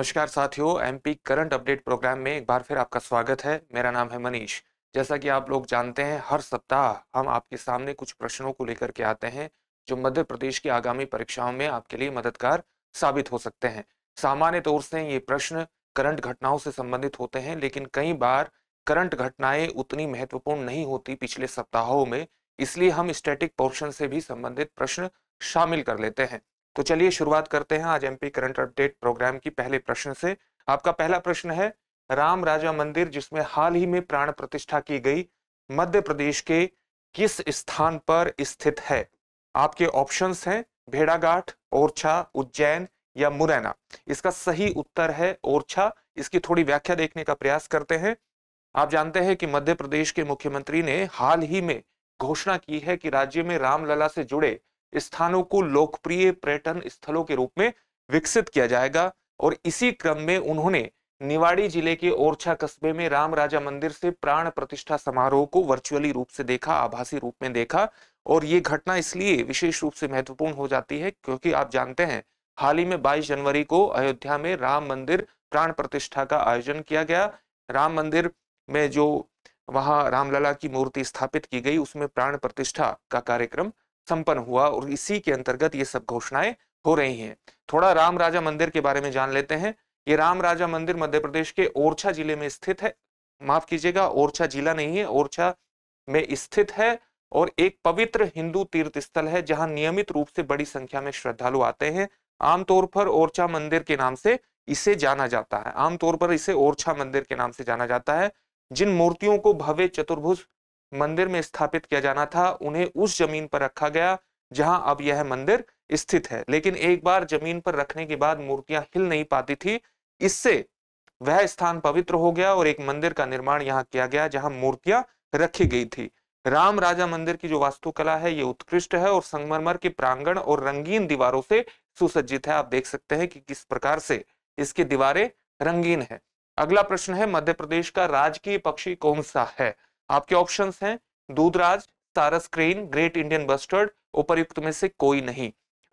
नमस्कार साथियों MP current update programme में एक बार फिर आपका स्वागत है मेरा नाम है मनीष जैसा कि आप लोग जानते हैं हर सप्ताह हम आपके सामने कुछ प्रश्नों को लेकर के आते हैं जो मध्य प्रदेश की आगामी परीक्षाओं में आपके लिए मददगार साबित हो सकते हैं सामान्य तौर से ये प्रश्न करंट घटनाओं से संबंधित होते हैं लेकिन कई बार करंट घटनाएं उतनी महत्वपूर्ण नहीं होती पिछले सप्ताहों में इसलिए हम स्टैटिक पोर्शन से भी संबंधित प्रश्न शामिल कर लेते हैं तो चलिए शुरुआत करते हैं आज एमपी करंट अपडेट प्रोग्राम की पहले प्रश्न से आपका पहला प्रश्न है राम राजा मंदिर जिसमें हाल ही में प्राण प्रतिष्ठा की गई मध्य प्रदेश के किस स्थान पर स्थित है आपके ऑप्शंस हैं भेड़ाघाट ओरछा उज्जैन या मुरैना इसका सही उत्तर है ओरछा इसकी थोड़ी व्याख्या देखने का प्रयास करते हैं आप जानते हैं कि मध्य प्रदेश के मुख्यमंत्री ने हाल ही में घोषणा की है कि राज्य में रामलला से जुड़े स्थानों को लोकप्रिय पर्यटन स्थलों के रूप में विकसित किया जाएगा और इसी क्रम में उन्होंने निवाड़ी जिले के ओरछा कस्बे में राम राजा मंदिर से प्राण प्रतिष्ठा समारोह को वर्चुअली रूप से देखा आभासी रूप में देखा और ये घटना इसलिए विशेष रूप से महत्वपूर्ण हो जाती है क्योंकि आप जानते हैं हाल ही में 22 जनवरी को अयोध्या में राम मंदिर प्राण प्रतिष्ठा का आयोजन किया गया राम मंदिर में जो वहां रामलला की मूर्ति स्थापित की गई उसमें प्राण प्रतिष्ठा का कार्यक्रम संपन्न हुआ और इसी के अंतर्गत ये सब घोषणाएं हो रही हैं थोड़ा राम राजा मंदिर के बारे में जान लेते हैं ये राम राजा मंदिर मध्य प्रदेश के ओरछा जिले में स्थित है माफ कीजिएगा ओरछा जिला नहीं है ओरछा में स्थित है और एक पवित्र हिंदू तीर्थ स्थल है जहां नियमित रूप से बड़ी संख्या में श्रद्धालु आते हैं आमतौर पर ओरछा मंदिर के नाम से इसे जाना जाता है आमतौर पर इसे ओरछा मंदिर के नाम से जाना जाता है जिन मूर्तियों को भव्य चतुर्भुज मंदिर में स्थापित किया जाना था उन्हें उस जमीन पर रखा गया जहां अब यह मंदिर स्थित है लेकिन एक बार जमीन पर रखने के बाद मूर्तियां हिल नहीं पाती थी इससे वह स्थान पवित्र हो गया और एक मंदिर का निर्माण यहाँ किया गया जहां मूर्तियां रखी गई थी राम राजा मंदिर की जो वास्तुकला है ये उत्कृष्ट है और संगमरमर के प्रांगण और रंगीन दीवारों से सुसज्जित है आप देख सकते हैं कि किस प्रकार से इसकी दीवारें रंगीन है अगला प्रश्न है मध्य प्रदेश का राजकीय पक्षी कौन सा है आपके ऑप्शंस हैं दूधराज सारस क्रेन ग्रेट इंडियन बस्टर्ड उपरयुक्त में से कोई नहीं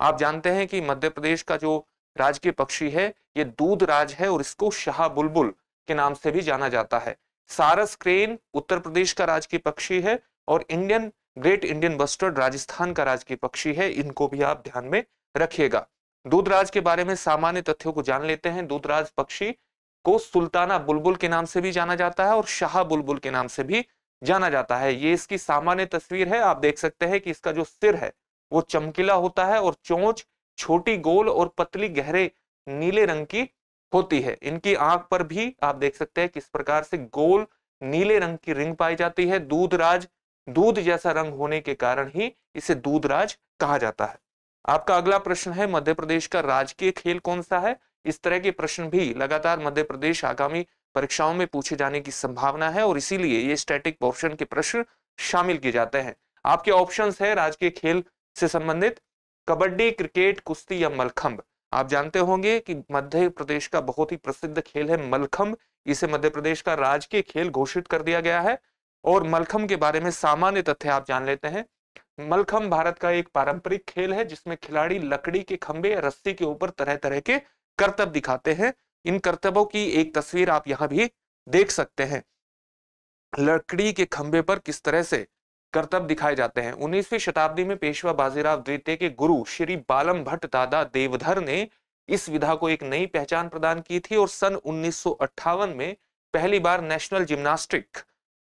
आप जानते हैं कि मध्य प्रदेश का जो राजकीय पक्षी है ये दूधराज है और इसको शाह बुलबुल के नाम से भी जाना जाता है सारस क्रेन उत्तर प्रदेश का राजकीय पक्षी है और Indian great Indian bustard Rajasthan का राजकीय पक्षी है इनको भी आप ध्यान में रखिएगा दूधराज के बारे में सामान्य तथ्यों को जान लेते हैं दूधराज पक्षी को सुल्ताना बुलबुल के नाम से भी जाना जाता है और शाह बुलबुल के नाम से भी जाना जाता है ये इसकी सामान्य तस्वीर है आप देख सकते हैं कि इसका जो सिर है वो चमकीला होता है और चोंच छोटी गोल और पतली गहरे नीले रंग की होती है इनकी आंख पर भी आप देख सकते हैं किस प्रकार से गोल नीले रंग की रिंग पाई जाती है दूधराज दूध जैसा रंग होने के कारण ही इसे दूधराज कहा जाता है आपका अगला प्रश्न है मध्य प्रदेश का राजकीय खेल कौन सा है इस तरह के प्रश्न भी लगातार मध्य प्रदेश आगामी परीक्षाओं में पूछे जाने की संभावना है और इसीलिए ये स्टैटिक पोर्शन के प्रश्न शामिल किए जाते हैं आपके ऑप्शन है राजकीय खेल से संबंधित कबड्डी क्रिकेट कुश्ती या मलखम्ब आप जानते होंगे कि मध्य प्रदेश का बहुत ही प्रसिद्ध खेल है मलखम्ब इसे मध्य प्रदेश का राजकीय खेल घोषित कर दिया गया है और मलखंब के बारे में सामान्य तथ्य आप जान लेते हैं मलखम भारत का एक पारंपरिक खेल है जिसमें खिलाड़ी लकड़ी के खंभे या रस्सी के ऊपर तरह तरह के करतब दिखाते हैं इन करतबों की एक तस्वीर आप यहाँ भी देख सकते हैं लकड़ी के खंभे पर किस तरह से करतब दिखाए जाते हैं 19वीं शताब्दी में पेशवा बाजीराव द्वितीय के गुरु श्री बालम भट्ट दादा देवधर ने इस विधा को एक नई पहचान प्रदान की थी और सन उन्नीस में पहली बार नेशनल जिम्नास्टिक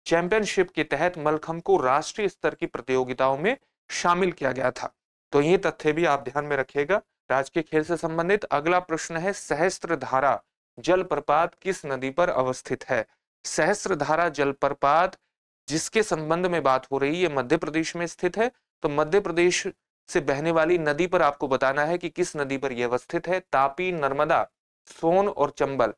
चैंपियनशिप के तहत मलखम को राष्ट्रीय स्तर की प्रतियोगिताओं में शामिल किया गया था तो ये तथ्य भी आप ध्यान में रखिएगा राजकीय खेल से संबंधित अगला प्रश्न है सहस्त्र धारा जलप्रपात किस नदी पर अवस्थित है सहस्त्र धारा जलप्रपात जिसके संबंध में बात हो रही है मध्य प्रदेश में स्थित है तो मध्य प्रदेश से बहने वाली नदी पर आपको बताना है कि किस नदी पर यह अवस्थित है तापी नर्मदा सोन और चंबल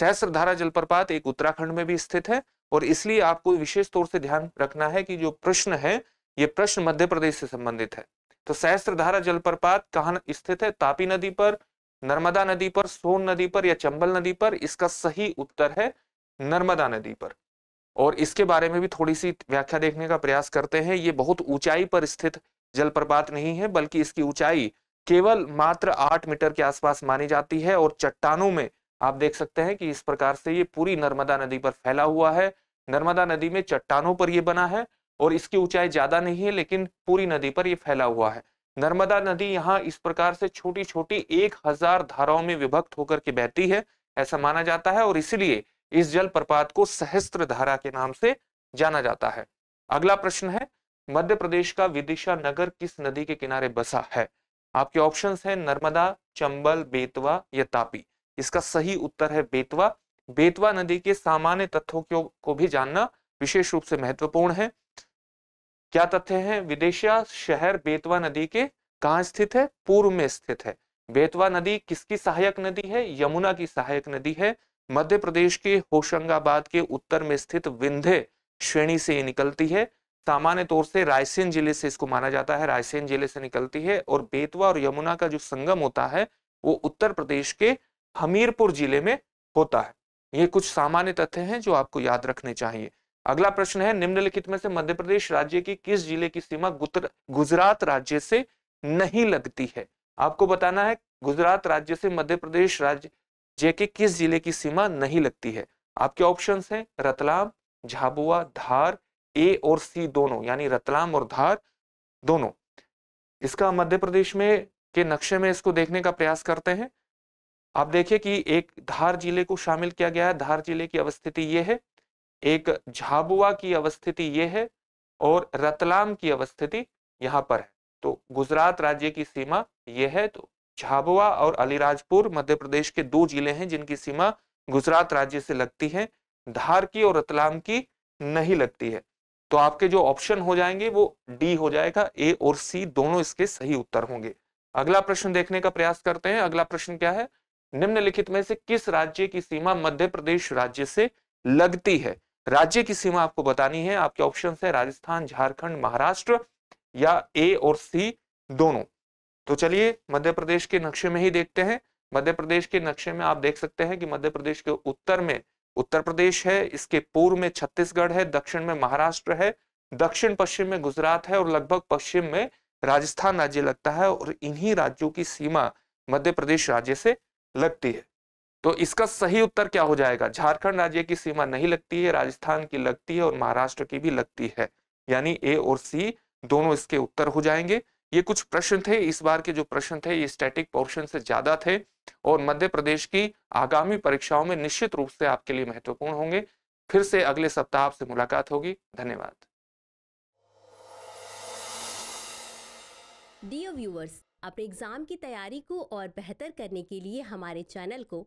सहस्त्र धारा जलप्रपात एक उत्तराखंड में भी स्थित है और इसलिए आपको विशेष तौर से ध्यान रखना है कि जो प्रश्न है ये प्रश्न मध्य प्रदेश से संबंधित है तो सहस्त्रधारा जलप्रपात कहाँ स्थित है तापी नदी पर नर्मदा नदी पर सोन नदी पर या चंबल नदी पर इसका सही उत्तर है नर्मदा नदी पर और इसके बारे में भी थोड़ी सी व्याख्या देखने का प्रयास करते हैं ये बहुत ऊंचाई पर स्थित जलप्रपात नहीं है बल्कि इसकी ऊंचाई केवल मात्र आठ मीटर के आसपास मानी जाती है और चट्टानों में आप देख सकते हैं कि इस प्रकार से ये पूरी नर्मदा नदी पर फैला हुआ है नर्मदा नदी में चट्टानों पर यह बना है और इसकी ऊंचाई ज्यादा नहीं है लेकिन पूरी नदी पर यह फैला हुआ है नर्मदा नदी यहाँ इस प्रकार से छोटी छोटी एक हजार धाराओं में विभक्त होकर के बहती है ऐसा माना जाता है और इसीलिए इस जलप्रपात को सहस्त्र धारा के नाम से जाना जाता है अगला प्रश्न है मध्य प्रदेश का विदिशा नगर किस नदी के किनारे बसा है आपके ऑप्शंस हैं नर्मदा चंबल बेतवा या तापी इसका सही उत्तर है बेतवा बेतवा नदी के सामान्य तथ्यों को भी जानना विशेष रूप से महत्वपूर्ण है क्या तथ्य है विदेशिया शहर बेतवा नदी के कहा स्थित है पूर्व में स्थित है बेतवा नदी किसकी सहायक नदी है यमुना की सहायक नदी है मध्य प्रदेश के होशंगाबाद के उत्तर में स्थित विंध्य श्रेणी से ये निकलती है सामान्य तौर से रायसेन जिले से इसको माना जाता है रायसेन जिले से निकलती है और बेतवा और यमुना का जो संगम होता है वो उत्तर प्रदेश के हमीरपुर जिले में होता है ये कुछ सामान्य तथ्य हैं जो आपको याद रखने चाहिए अगला प्रश्न है निम्नलिखित में से मध्य प्रदेश राज्य की किस जिले की सीमा गुजरात राज्य से नहीं लगती है आपको बताना है गुजरात राज्य से मध्य प्रदेश राज्य जे के किस जिले की सीमा नहीं लगती है आपके ऑप्शन है रतलाम झाबुआ धार ए और सी दोनों यानी रतलाम और धार दोनों इसका मध्य प्रदेश में के नक्शे में इसको देखने का प्रयास करते हैं आप देखिए कि एक धार जिले को शामिल किया गया है धार जिले की अवस्थिति ये है एक झाबुआ की अवस्थिति ये है और रतलाम की अवस्थिति यहाँ पर है तो गुजरात राज्य की सीमा ये है तो झाबुआ और अलीराजपुर मध्य प्रदेश के दो जिले हैं जिनकी सीमा गुजरात राज्य से लगती है धार की और रतलाम की नहीं लगती है तो आपके जो ऑप्शन हो जाएंगे वो डी हो जाएगा ए और सी दोनों इसके सही उत्तर होंगे अगला प्रश्न देखने का प्रयास करते हैं अगला प्रश्न क्या है निम्नलिखित में से किस राज्य की सीमा मध्य प्रदेश राज्य से लगती है राज्य की सीमा आपको बतानी है आपके ऑप्शन है राजस्थान झारखंड महाराष्ट्र या ए और सी दोनों तो चलिए मध्य प्रदेश के नक्शे में ही देखते हैं मध्य प्रदेश के नक्शे में आप देख सकते हैं कि मध्य प्रदेश के उत्तर में उत्तर प्रदेश है इसके पूर्व में छत्तीसगढ़ है दक्षिण में महाराष्ट्र है दक्षिण पश्चिम में गुजरात है और लगभग पश्चिम में राजस्थान राज्य लगता है और इन्हीं राज्यों की सीमा मध्य प्रदेश राज्य से लगती है तो इसका सही उत्तर क्या हो जाएगा झारखंड राज्य की सीमा नहीं लगती है राजस्थान की लगती है और महाराष्ट्र की भी लगती है यानी ए और सी दोनों इसके उत्तर हो जाएंगे ये कुछ प्रश्न थे इस बार के जो प्रश्न थे ये स्टैटिक पोर्शन से ज्यादा थे और मध्य प्रदेश की आगामी परीक्षाओं में निश्चित रूप से आपके लिए महत्वपूर्ण होंगे फिर से अगले सप्ताह आपसे मुलाकात होगी धन्यवाद डियर व्यूअर्स अपने एग्जाम की तैयारी को और बेहतर करने के लिए हमारे चैनल को